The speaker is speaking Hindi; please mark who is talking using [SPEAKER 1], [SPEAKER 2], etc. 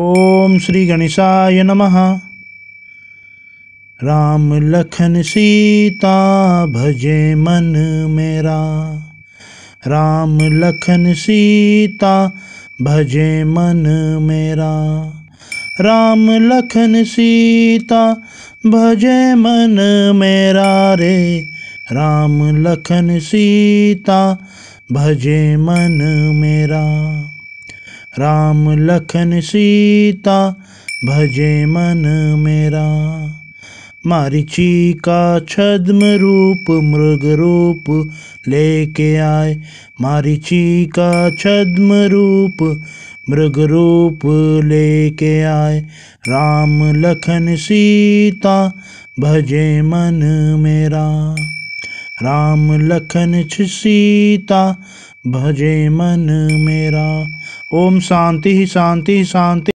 [SPEAKER 1] ओम श्री गणेशाय नमः राम लखन सीता भजे मन मेरा राम लखन सीता भजे मन मेरा राम लखन सीता भजे मन मेरा रे राम लखन सीता भजे मन मेरा राम लखन सीता भजे मन मेरा मारिची का छद्म रूप मृग रूप लेके आए मारिची का छद्म रूप मृग रूप लेके आए राम लखन सीता भजे मन मेरा राम लखन सीता भजे मन मेरा ओम शांति शांति शांति